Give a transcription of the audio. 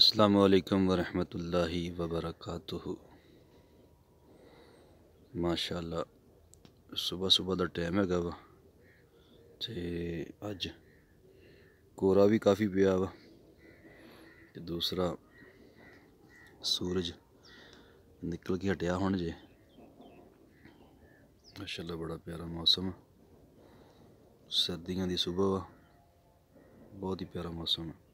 अस्सलाम वालेकुम वरहमतुल्लाहि वबरकातुह माशाल्लाह सुबह सुबह ਦਾ ਟਾਈਮ ਹੈਗਾ ਵਾ ਤੇ ਅੱਜ ਕੋਰਾ ਵੀ ਕਾਫੀ ਪਿਆ ਵਾ ਤੇ ਦੂਸਰਾ ਸੂਰਜ ਨਿਕਲ ਕੇ ਹਟਿਆ ਹੁਣ ਜੇ ਮਾਸ਼ਾਅੱਲਾ ਬੜਾ ਪਿਆਰਾ ਮੌਸਮ ਸਰਦੀਆਂ ਦੀ ਸਵੇਰ ਵਾ ਬਹੁਤ ਹੀ ਪਿਆਰਾ ਮੌਸਮ ਹੈ